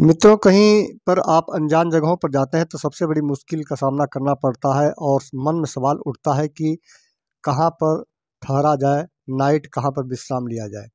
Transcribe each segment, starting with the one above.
मित्रों कहीं पर आप अनजान जगहों पर जाते हैं तो सबसे बड़ी मुश्किल का सामना करना पड़ता है और मन में सवाल उठता है कि कहाँ पर ठहरा जाए नाइट कहाँ पर विश्राम लिया जाए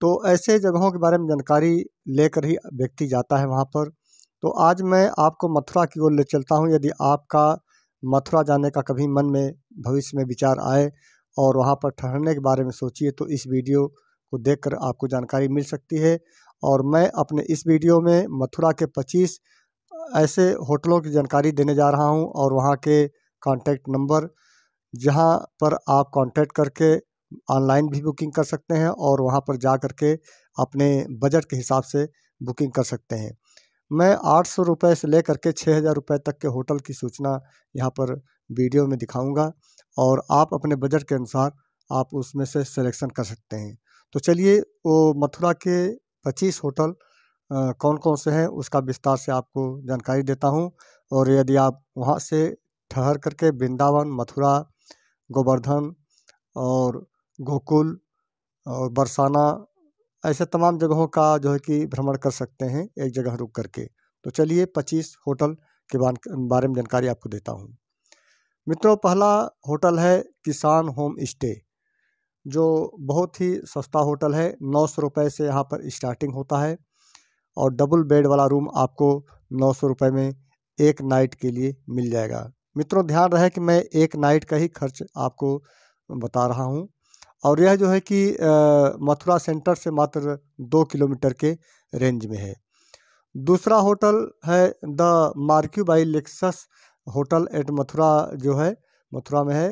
तो ऐसे जगहों के बारे में जानकारी लेकर ही व्यक्ति जाता है वहाँ पर तो आज मैं आपको मथुरा की ओर ले चलता हूँ यदि आपका मथुरा जाने का कभी मन में भविष्य में विचार आए और वहाँ पर ठहरने के बारे में सोचिए तो इस वीडियो को देखकर आपको जानकारी मिल सकती है और मैं अपने इस वीडियो में मथुरा के 25 ऐसे होटलों की जानकारी देने जा रहा हूं और वहां के कांटेक्ट नंबर जहां पर आप कांटेक्ट करके ऑनलाइन भी बुकिंग कर सकते हैं और वहां पर जा कर के अपने बजट के हिसाब से बुकिंग कर सकते हैं मैं आठ सौ से लेकर के छः हज़ार रुपये तक के होटल की सूचना यहाँ पर वीडियो में दिखाऊँगा और आप अपने बजट के अनुसार आप उसमें से सिलेक्शन कर सकते हैं तो चलिए वो मथुरा के पच्चीस होटल कौन कौन से हैं उसका विस्तार से आपको जानकारी देता हूं और यदि आप वहां से ठहर करके वृंदावन मथुरा गोवर्धन और गोकुल और बरसाना ऐसे तमाम जगहों का जो है कि भ्रमण कर सकते हैं एक जगह रुक करके तो चलिए पच्चीस होटल के बारे में जानकारी आपको देता हूँ मित्रों पहला होटल है किसान होम स्टे जो बहुत ही सस्ता होटल है नौ सौ रुपये से यहाँ पर स्टार्टिंग होता है और डबल बेड वाला रूम आपको नौ सौ रुपये में एक नाइट के लिए मिल जाएगा मित्रों ध्यान रहे कि मैं एक नाइट का ही खर्च आपको बता रहा हूँ और यह जो है कि मथुरा सेंटर से मात्र दो किलोमीटर के रेंज में है दूसरा होटल है the Marque by Lexus hotel at Mathura जो है मथुरा में है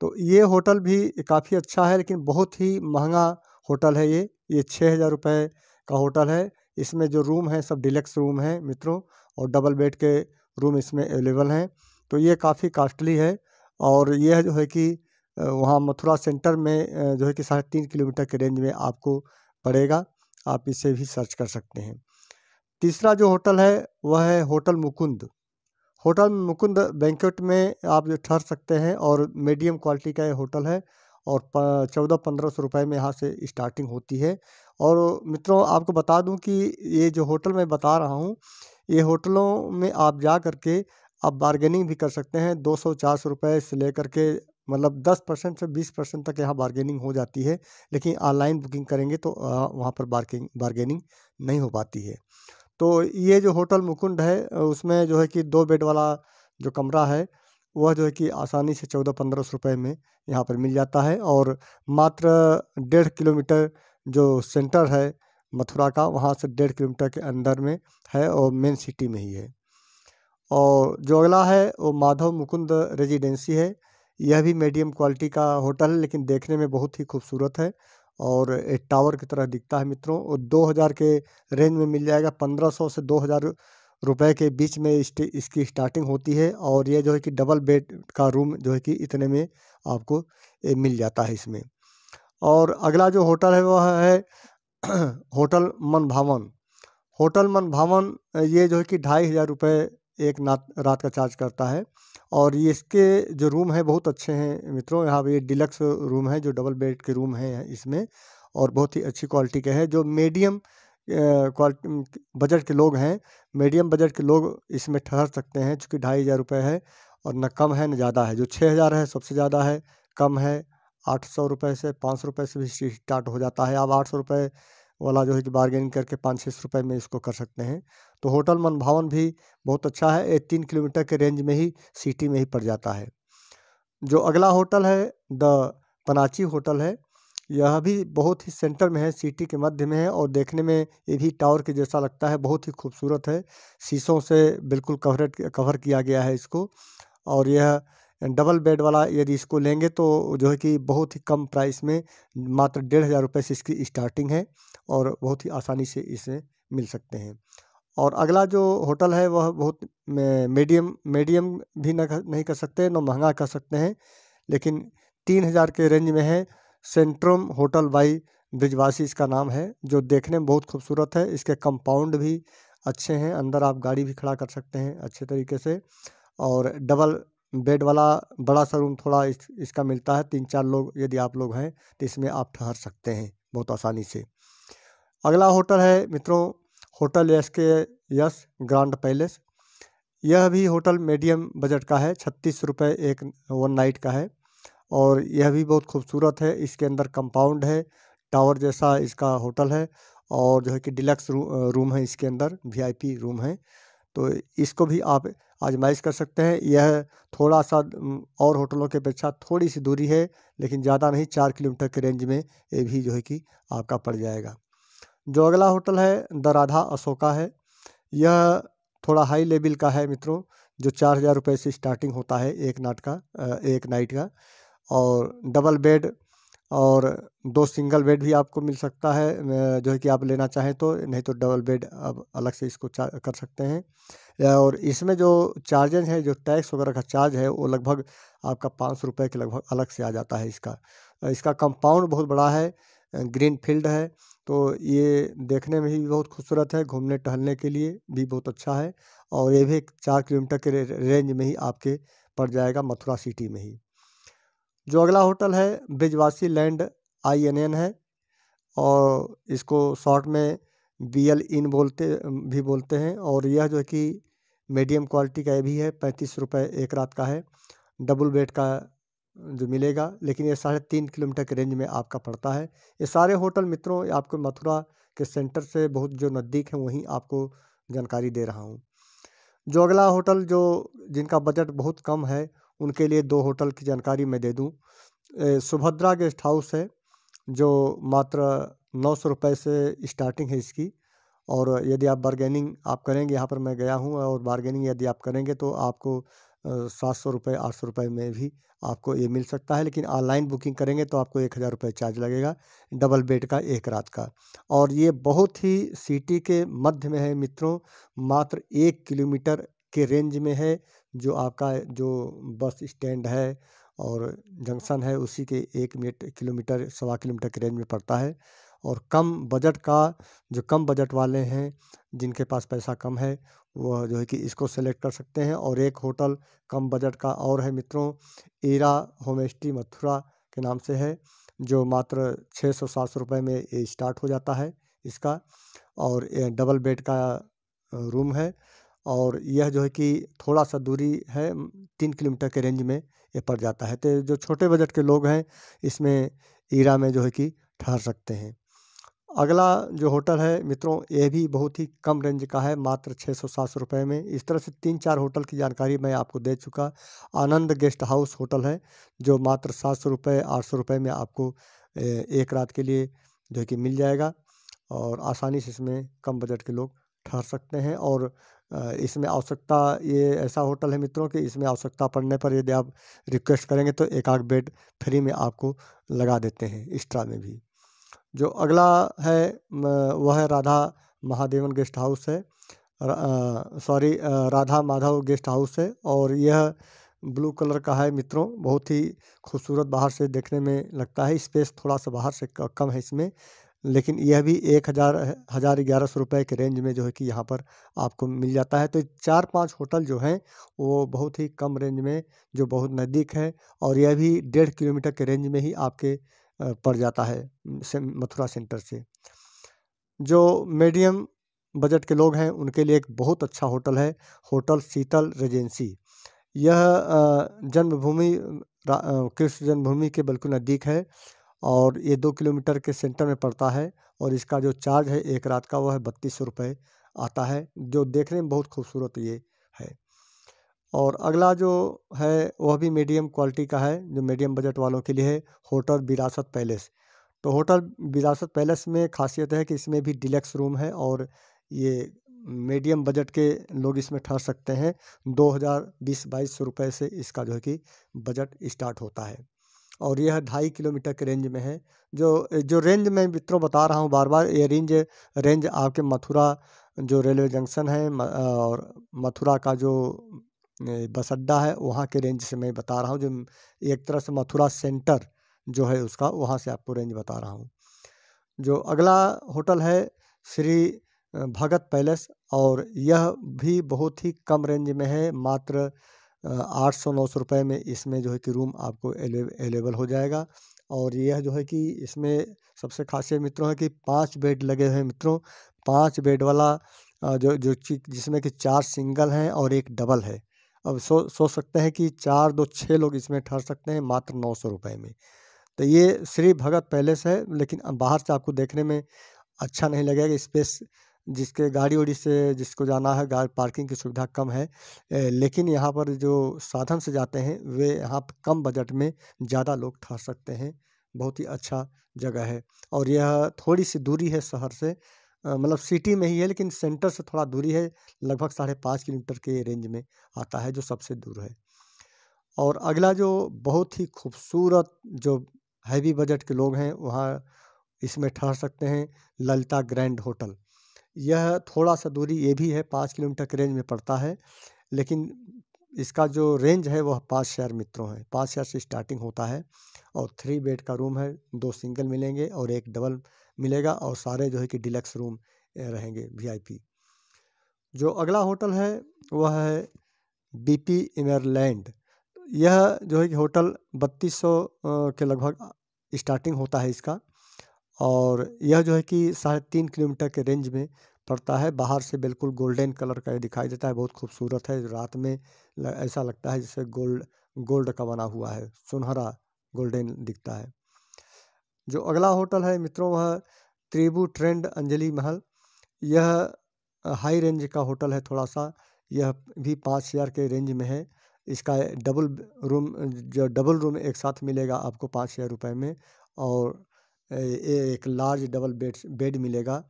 तो ये होटल भी काफ़ी अच्छा है लेकिन बहुत ही महंगा होटल है ये ये छः हज़ार रुपये का होटल है इसमें जो रूम है सब डिलेक्स रूम है मित्रों और डबल बेड के रूम इसमें अवेलेबल हैं तो ये काफ़ी कास्टली है और यह जो है कि वहाँ मथुरा सेंटर में जो है कि साढ़े तीन किलोमीटर के रेंज में आपको पड़ेगा आप इसे भी सर्च कर सकते हैं तीसरा जो होटल है वह है hotel Mukund hotel Mukund banquet में आप जो ठहर सकते हैं और मीडियम क्वालिटी का ये होटल है और चौदह पंद्रह सौ रुपये में यहाँ से स्टार्टिंग होती है और मित्रों आपको बता दूं कि ये जो होटल मैं बता रहा हूँ ये होटलों में आप जा कर के आप बारगेनिंग भी कर सकते हैं दो सौ चार सौ रुपये से लेकर के मतलब दस परसेंट से बीस परसेंट तक यहाँ बारगेनिंग हो जाती है लेकिन ऑनलाइन बुकिंग करेंगे तो वहाँ पर बारगेनिंग नहीं हो पाती है तो ये जो होटल मुकुंद है उसमें जो है कि दो बेड वाला जो कमरा है वह जो है कि आसानी से चौदह पंद्रह सौ रुपये में यहाँ पर मिल जाता है और मात्र डेढ़ किलोमीटर जो सेंटर है मथुरा का वहाँ से डेढ़ किलोमीटर के अंदर में है और मेन सिटी में ही है और जो अगला है वो माधव मुकुंद रेजिडेंसी है यह भी मीडियम क्वालिटी का होटल है लेकिन देखने में बहुत ही खूबसूरत है और एक टावर की तरह दिखता है मित्रों और 2000 के रेंज में मिल जाएगा 1500 से 2000 रुपए के बीच में इसकी स्टार्टिंग होती है और ये जो है कि डबल बेड का रूम जो है कि इतने में आपको मिल जाता है इसमें और अगला जो होटल है वह है होटल मन भवन होटल मन भवन ये जो है कि ढाई हज़ार रुपये एक नात रात का चार्ज करता है और ये इसके जो रूम है बहुत अच्छे हैं मित्रों यहाँ पर ये डिलक्स रूम है जो डबल बेड के रूम हैं इसमें और बहुत ही अच्छी क्वालिटी के हैं जो मीडियम क्वालिटी बजट के लोग हैं मीडियम बजट के लोग इसमें ठहर सकते हैं चूँकि ढाई हज़ार रुपये है और न कम है न ज़्यादा है जो छः हज़ार है सबसे ज़्यादा है कम है आठ सौ रुपये से पाँच सौ रुपये से भी स्टार्ट हो जाता है आप आठ सौ रुपये वाला जो है कि बार्गेनिंग करके पाँच छः सौ रुपये में इसको कर सकते हैं तो होटल मनभावन भी बहुत अच्छा है ये तीन किलोमीटर के रेंज में ही सिटी में ही पड़ जाता है जो अगला होटल है द पनाची होटल है यह भी बहुत ही सेंटर में है सिटी के मध्य में है और देखने में ये भी टावर के जैसा लगता है बहुत ही खूबसूरत है शीशों से बिल्कुल कवरेड कवर किया गया है इसको और यह डबल बेड वाला यदि इसको लेंगे तो जो है कि बहुत ही कम प्राइस में मात्र डेढ़ हज़ार रुपये से इसकी स्टार्टिंग है और बहुत ही आसानी से इसे मिल सकते हैं और अगला जो होटल है वह बहुत मीडियम मीडियम भी न नहीं कर सकते न महंगा कर सकते हैं लेकिन तीन हज़ार के रेंज में है सेंट्रम होटल बाई ब्रिजवासी इसका नाम है जो देखने में बहुत खूबसूरत है इसके कंपाउंड भी अच्छे हैं अंदर आप गाड़ी भी खड़ा कर सकते हैं अच्छे तरीके से और डबल बेड वाला बड़ा सा रूम थोड़ा इस, इसका मिलता है तीन चार लोग यदि आप लोग हैं तो इसमें आप ठहर सकते हैं बहुत आसानी से अगला होटल है मित्रों hotel S K S grand palace यह भी होटल मीडियम बजट का है छत्तीस रुपये एक वन नाइट का है और यह भी बहुत खूबसूरत है इसके अंदर कंपाउंड है टावर जैसा इसका होटल है और जो है कि डिलक्स रू, रूम है इसके अंदर वीआईपी रूम है तो इसको भी आप आजमाइश कर सकते हैं यह थोड़ा सा और होटलों के अपेक्षा थोड़ी सी दूरी है लेकिन ज़्यादा नहीं चार किलोमीटर के रेंज में ये भी जो है कि आपका पड़ जाएगा जो अगला होटल है द राधा अशोका है यह थोड़ा हाई लेवल का है मित्रों जो चार हज़ार रुपये से स्टार्टिंग होता है एक नाट का एक नाइट का और डबल बेड और दो सिंगल बेड भी आपको मिल सकता है जो है कि आप लेना चाहें तो नहीं तो डबल बेड आप अलग से इसको कर सकते हैं और इसमें जो चार्जेज है जो टैक्स वगैरह का चार्ज है वो लगभग आपका पाँच सौ रुपये के लगभग अलग से आ जाता है इसका इसका कंपाउंड बहुत बड़ा है ग्रीन फील्ड है तो ये देखने में भी बहुत खूबसूरत है घूमने टहलने के लिए भी बहुत अच्छा है और ये भी चार किलोमीटर के रेंज में ही आपके पड़ जाएगा मथुरा सिटी में ही जो अगला होटल है Brijwasi land inn है और इसको शॉर्ट में बी एल इन बोलते भी बोलते हैं और यह जो है कि मीडियम क्वालिटी का भी है पैंतीस रुपये एक रात का है डबल बेड का जो मिलेगा लेकिन ये साढ़े तीन किलोमीटर के रेंज में आपका पड़ता है ये सारे होटल मित्रों आपको मथुरा के सेंटर से बहुत जो नज़दीक हैं वहीं आपको जानकारी दे रहा हूँ जो अगला होटल जो जिनका बजट बहुत कम है उनके लिए दो होटल की जानकारी मैं दे दूँ सुभद्रा गेस्ट हाउस है जो मात्र नौ सौ रुपये से स्टार्टिंग है इसकी और यदि आप बारगेनिंग आप करेंगे यहाँ पर मैं गया हूँ और बारगेनिंग यदि आप करेंगे तो आपको सात सौ रुपये आठ सौ रुपये में भी आपको ये मिल सकता है लेकिन ऑनलाइन बुकिंग करेंगे तो आपको एक हज़ार रुपये चार्ज लगेगा डबल बेड का एक रात का और ये बहुत ही सिटी के मध्य में है मित्रों मात्र एक किलोमीटर के रेंज में है जो आपका जो बस स्टैंड है और जंक्शन है उसी के एक मिनट किलोमीटर सवा किलोमीटर के रेंज में पड़ता है और कम बजट का जो कम बजट वाले हैं जिनके पास पैसा कम है वह जो है कि इसको सेलेक्ट कर सकते हैं और एक होटल कम बजट का और है मित्रों एरा होमेस्टी मथुरा के नाम से है जो मात्र छः सौ सात सौ रुपये में स्टार्ट हो जाता है इसका और डबल बेड का रूम है और यह जो है कि थोड़ा सा दूरी है तीन किलोमीटर के रेंज में ये पड़ जाता है तो जो छोटे बजट के लोग हैं इसमें ईरा में जो है कि ठहर सकते हैं अगला जो होटल है मित्रों ये भी बहुत ही कम रेंज का है मात्र छः सौ सात सौ रुपये में इस तरह से तीन चार होटल की जानकारी मैं आपको दे चुका आनंद गेस्ट हाउस होटल है जो मात्र सात सौ रुपये आठ सौ रुपये में आपको एक रात के लिए जो है कि मिल जाएगा और आसानी से इसमें कम बजट के लोग ठहर सकते हैं और इसमें आवश्यकता ये ऐसा होटल है मित्रों कि इसमें आवश्यकता पड़ने पर यदि आप रिक्वेस्ट करेंगे तो एक आध बेड फ्री में आपको लगा देते हैं एक्स्ट्रा में भी जो अगला है वह है राधा महादेवन गेस्ट हाउस है sorry Radha Madhav guest house है और यह ब्लू कलर का है मित्रों बहुत ही खूबसूरत बाहर से देखने में लगता है स्पेस थोड़ा सा बाहर से कम है इसमें लेकिन यह भी एक हज़ार हज़ार ग्यारह सौ रुपये के रेंज में जो है कि यहाँ पर आपको मिल जाता है तो चार पांच होटल जो हैं वो बहुत ही कम रेंज में जो बहुत नज़दीक है और यह भी डेढ़ किलोमीटर के रेंज में ही आपके पड़ जाता है मथुरा सेंटर से जो मीडियम बजट के लोग हैं उनके लिए एक बहुत अच्छा होटल है होटल शीतल रेजेंसी यह जन्मभूमि कृष्ण जन्मभूमि के बिल्कुल नज़दीक है और ये दो किलोमीटर के सेंटर में पड़ता है और इसका जो चार्ज है एक रात का वह है बत्तीस सौ रुपये आता है जो देखने में बहुत खूबसूरत ये है और अगला जो है वह भी मीडियम क्वालिटी का है जो मीडियम बजट वालों के लिए है होटल विरासत पैलेस तो होटल विरासत पैलेस में खासियत है कि इसमें भी डिलेक्स रूम है और ये मीडियम बजट के लोग इसमें ठहर सकते हैं दो हज़ार बीस बाईस सौ रुपये से इसका जो है कि बजट स्टार्ट होता है और यह ढाई किलोमीटर के रेंज में है जो जो रेंज मैं मित्रों बता रहा हूँ बार बार ये रेंज रेंज आपके मथुरा जो रेलवे जंक्शन है और मथुरा का जो बस अड्डा है वहाँ के रेंज से मैं बता रहा हूँ जो एक तरह से मथुरा सेंटर जो है उसका वहाँ से आपको रेंज बता रहा हूँ जो अगला होटल है श्री भगत पैलेस और यह भी बहुत ही कम रेंज में है मात्र आठ सौ नौ सौ रुपये में इसमें जो है कि रूम आपको अवेलेबल हो जाएगा और यह जो है कि इसमें सबसे खासियत मित्रों है कि पांच बेड लगे हैं मित्रों पांच बेड वाला जो जो जिसमें कि चार सिंगल हैं और एक डबल है अब सो सोच सकते हैं कि चार दो छः लोग इसमें ठहर सकते हैं मात्र नौ सौ रुपये में तो ये श्री भगत पैलेस है लेकिन बाहर से आपको देखने में अच्छा नहीं लगेगा स्पेस जिसके गाड़ी उड़ी से जिसको जाना है गाड़ी पार्किंग की सुविधा कम है लेकिन यहाँ पर जो साधन से जाते हैं वे यहाँ पर कम बजट में ज़्यादा लोग ठहर सकते हैं बहुत ही अच्छा जगह है और यह थोड़ी सी दूरी है शहर से मतलब सिटी में ही है लेकिन सेंटर से थोड़ा दूरी है लगभग साढ़े पाँच किलोमीटर के रेंज में आता है जो सबसे दूर है और अगला जो बहुत ही खूबसूरत जो हैवी बजट के लोग हैं वहाँ इसमें ठहर सकते हैं ललिता ग्रैंड होटल यह थोड़ा सा दूरी ये भी है पाँच किलोमीटर के रेंज में पड़ता है लेकिन इसका जो रेंज है वह पाँच हज़ार मित्रों है पाँच हज़ार से स्टार्टिंग होता है और थ्री बेड का रूम है दो सिंगल मिलेंगे और एक डबल मिलेगा और सारे जो है कि डिलक्स रूम रहेंगे वीआईपी जो अगला होटल है वह है बीपी इमरलैंड यह जो है कि होटल बत्तीस सौ के लगभग स्टार्टिंग होता है इसका और यह जो है कि साढ़े तीन किलोमीटर के रेंज में पड़ता है बाहर से बिल्कुल गोल्डन कलर का ये दिखाई देता है बहुत खूबसूरत है रात में ऐसा लगता है जैसे गोल्ड गोल्ड का बना हुआ है सुनहरा गोल्डन दिखता है जो अगला होटल है मित्रों वह त्रिभु ट्रेंड अंजलि महल यह हाई रेंज का होटल है थोड़ा सा यह भी पाँच हज़ार के रेंज में है इसका डबल रूम जो डबल रूम एक साथ मिलेगा आपको पाँच हज़ार रुपये में और एक लार्ज डबल बेड बेड मिलेगा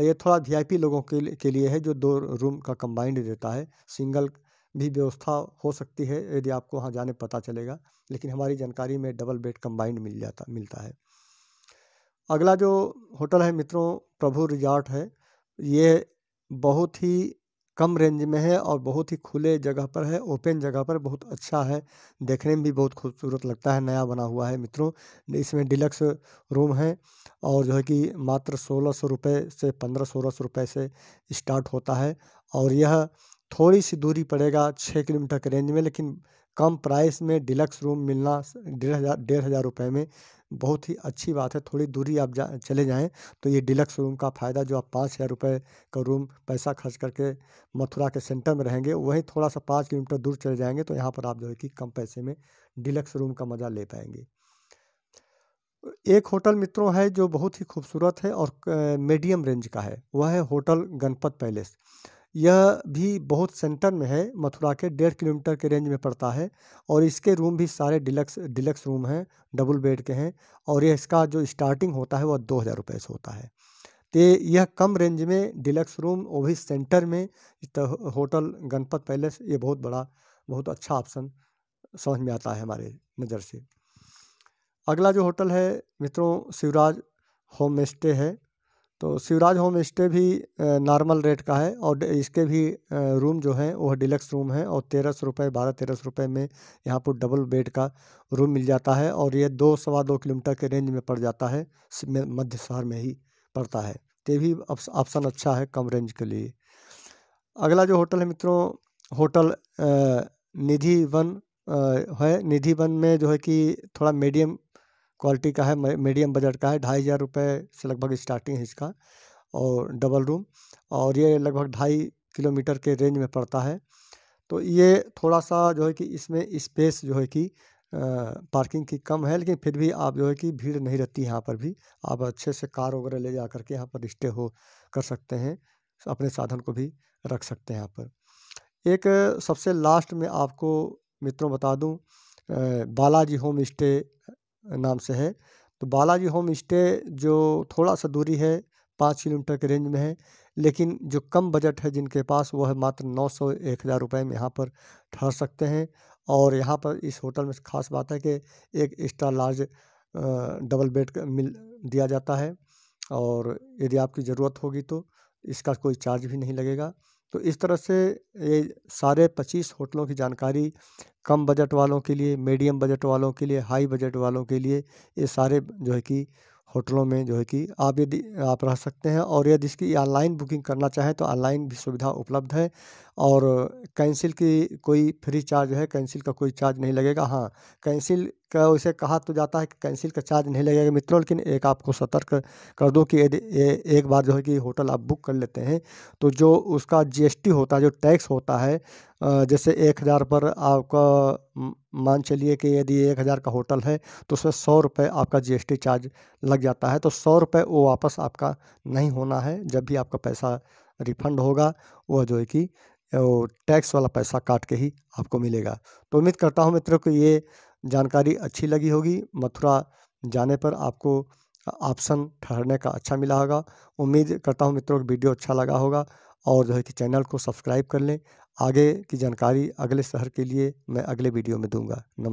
ये थोड़ा वीआईपी लोगों के के लिए है जो दो रूम का कंबाइंड देता है सिंगल भी व्यवस्था हो सकती है यदि आपको वहाँ जाने पता चलेगा लेकिन हमारी जानकारी में डबल बेड कंबाइंड मिल जाता मिलता है अगला जो होटल है मित्रों प्रभु रिजॉर्ट है ये बहुत ही कम रेंज में है और बहुत ही खुले जगह पर है ओपन जगह पर बहुत अच्छा है देखने में भी बहुत खूबसूरत लगता है नया बना हुआ है मित्रों इसमें डिलक्स रूम है और जो है कि मात्र सोलह सौ रुपये से पंद्रह सोलह सौ रुपये से स्टार्ट होता है और यह थोड़ी सी दूरी पड़ेगा छः किलोमीटर के रेंज में लेकिन कम प्राइस में डिलक्स रूम मिलना डेढ़ हज़ार डेढ़ हज़ार रुपये में बहुत ही अच्छी बात है थोड़ी दूरी आप जा चले जाएँ तो ये डिलक्स रूम का फ़ायदा जो आप पाँच हज़ार रुपये का रूम पैसा खर्च करके मथुरा के सेंटर में रहेंगे वहीं थोड़ा सा पाँच किलोमीटर दूर चले जाएंगे तो यहाँ पर आप जो है कि कम पैसे में डिलक्स रूम का मज़ा ले पाएंगे एक होटल मित्रों है जो बहुत ही खूबसूरत है और मीडियम रेंज का है वह है होटल गणपत पैलेस यह भी बहुत सेंटर में है मथुरा के डेढ़ किलोमीटर के रेंज में पड़ता है और इसके रूम भी सारे डिलक्स डिलक्स रूम हैं डबल बेड के हैं और यह इसका जो स्टार्टिंग होता है वह दो हज़ार रुपये से होता है तो यह कम रेंज में डिलक्स रूम वो भी सेंटर में तो होटल गणपत पैलेस ये बहुत बड़ा बहुत अच्छा ऑप्शन समझ में आता है हमारे नज़र से अगला जो होटल है मित्रों शिवराज होम स्टे है तो शिवराज होम स्टे भी नॉर्मल रेट का है और इसके भी रूम जो हैं वह डिलक्स रूम है और तेरह सौ रुपये बारह तेरह सौ रुपये में यहाँ पर डबल बेड का रूम मिल जाता है और ये दो सवा दो किलोमीटर के रेंज में पड़ जाता है मध्य शहर में ही पड़ता है तो भी ऑप्शन अच्छा है कम रेंज के लिए अगला जो होटल है मित्रों होटल निधि वन है निधि वन में जो है कि थोड़ा मीडियम क्वालिटी का है मीडियम बजट का है ढाई हज़ार रुपये से लगभग स्टार्टिंग है इसका और डबल रूम और ये लगभग ढाई किलोमीटर के रेंज में पड़ता है तो ये थोड़ा सा जो है कि इसमें स्पेस जो है कि पार्किंग की कम है लेकिन फिर भी आप जो है कि भीड़ नहीं रहती यहाँ पर भी आप अच्छे से कार वगैरह ले जा करके यहाँ पर स्टे हो कर सकते हैं अपने साधन को भी रख सकते हैं यहाँ पर एक सबसे लास्ट में आपको मित्रों बता दूँ बालाजी होम स्टे नाम से है तो बालाजी होम स्टे जो थोड़ा सा दूरी है पाँच किलोमीटर के रेंज में है लेकिन जो कम बजट है जिनके पास वो है मात्र नौ सौ एक हज़ार रुपये में यहाँ पर ठहर सकते हैं और यहाँ पर इस होटल में खास बात है कि एक एक्स्ट्रा लार्ज डबल बेड मिल दिया जाता है और यदि आपकी ज़रूरत होगी तो इसका कोई चार्ज भी नहीं लगेगा तो इस तरह से ये सारे पच्चीस होटलों की जानकारी कम बजट वालों के लिए मीडियम बजट वालों के लिए हाई बजट वालों के लिए ये सारे जो है कि होटलों में जो है कि आप यदि आप रह सकते हैं और यदि इसकी ऑनलाइन बुकिंग करना चाहें तो ऑनलाइन भी सुविधा उपलब्ध है और कैंसिल की कोई फ्री चार्ज है कैंसिल का कोई चार्ज नहीं लगेगा हाँ कैंसिल का उसे कहा तो जाता है कि कैंसिल का चार्ज नहीं लगेगा मित्रों लेकिन एक आपको सतर्क कर दो कि यदि एक बार जो है कि होटल आप बुक कर लेते हैं तो जो उसका जीएसटी होता है जो टैक्स होता है जैसे एक हज़ार पर आपका मान चलिए कि यदि एक हज़ार का होटल है तो उसमें सौ रुपये आपका जीएसटी चार्ज लग जाता है तो सौ रुपये वो वापस आपका नहीं होना है जब भी आपका पैसा रिफंड होगा वह जो है कि वो टैक्स वाला पैसा काट के ही आपको मिलेगा तो उम्मीद करता हूँ मित्रों को ये जानकारी अच्छी लगी होगी मथुरा जाने पर आपको ऑप्शन ठहरने का अच्छा मिला होगा उम्मीद करता हूँ मित्रों को वीडियो अच्छा लगा होगा और जो है कि चैनल को सब्सक्राइब कर लें आगे की जानकारी अगले शहर के लिए मैं अगले वीडियो में दूंगा नमस्कार